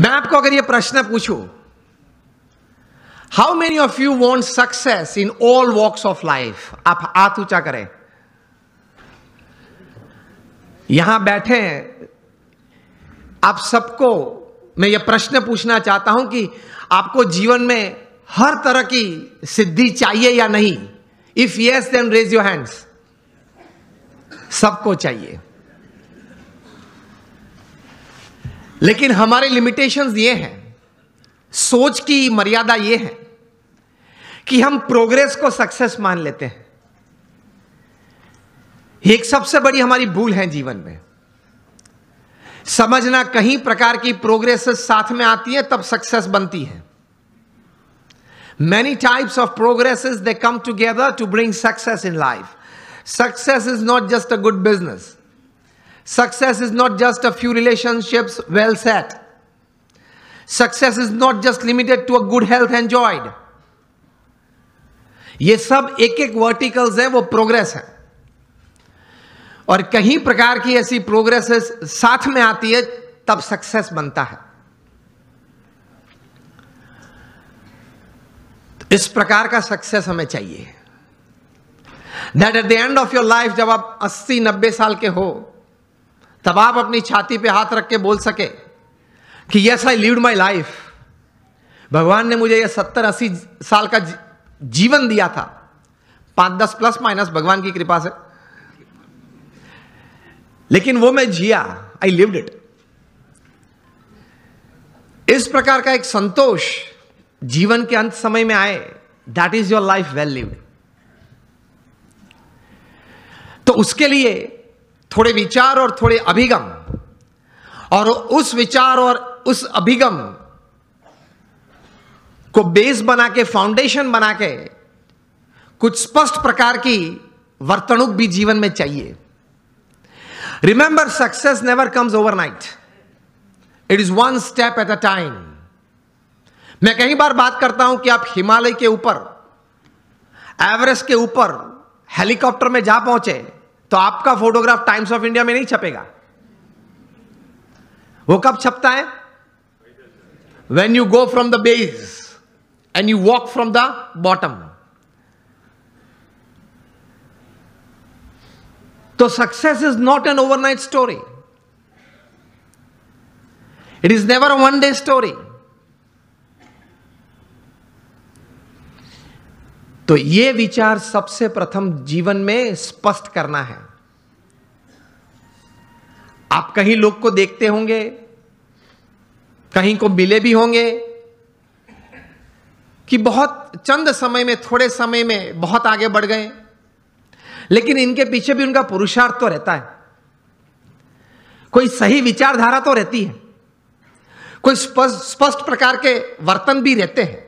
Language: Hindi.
मैं आपको अगर ये प्रश्न पूछूं how many of you want success in all walks of life आप हाथ ऊंचा करें यहां बैठे हैं आप सबको मैं ये प्रश्न पूछना चाहता हूं कि आपको जीवन में हर तरह की सिद्धि चाहिए या नहीं if yes then raise your hands सबको चाहिए लेकिन हमारे लिमिटेशंस ये हैं सोच की मर्यादा ये है कि हम प्रोग्रेस को सक्सेस मान लेते हैं ये एक सबसे बड़ी हमारी भूल है जीवन में समझना कहीं प्रकार की प्रोग्रेस साथ में आती है तब सक्सेस बनती है many types of progress they come together to bring success in life success is not just a good business Success is not just a few relationships well set. Success is not just limited to a good health enjoyed. ये सब एक एक वर्टिकल्स हैं वो प्रोग्रेस है और कहीं प्रकार की ऐसी प्रोग्रेस साथ में आती है तब सक्सेस बनता है इस प्रकार का सक्सेस हमें चाहिए that at the end of your life जब आप 80 90 साल के हो तब आप अपनी छाती पे हाथ रख के बोल सके कि yes I live my life भगवान ने मुझे यह सत्तर अस्सी साल का जीवन दिया था पांच दस प्लस माइनस भगवान की कृपा से लेकिन वो मैं जिया आई लिव इट इस प्रकार का एक संतोष जीवन के अंत समय में आए that is your life well lived तो उसके लिए थोड़े विचार और थोड़े अभिगम और उस विचार और उस अभिगम को बेस बना के फाउंडेशन बना के कुछ स्पष्ट प्रकार की वर्तणुक भी जीवन में चाहिए remember success never comes overnight it is one step at a time मैं कई बार बात करता हूं कि आप हिमालय के ऊपर एवरेस्ट के ऊपर हेलीकॉप्टर में जा पहुंचे तो आपका फोटोग्राफ टाइम्स ऑफ इंडिया में नहीं छपेगा वो कब छपता है when you go from the base and you walk from the bottom तो success is not an overnight story it is never one day story तो ये विचार सबसे प्रथम जीवन में स्पष्ट करना है आप कहीं लोग को देखते होंगे कहीं को मिले भी होंगे कि बहुत चंद समय में थोड़े समय में बहुत आगे बढ़ गए लेकिन इनके पीछे भी उनका पुरुषार्थ तो रहता है कोई सही विचारधारा तो रहती है कोई स्पष्ट स्पष्ट प्रकार के वर्तन भी रहते हैं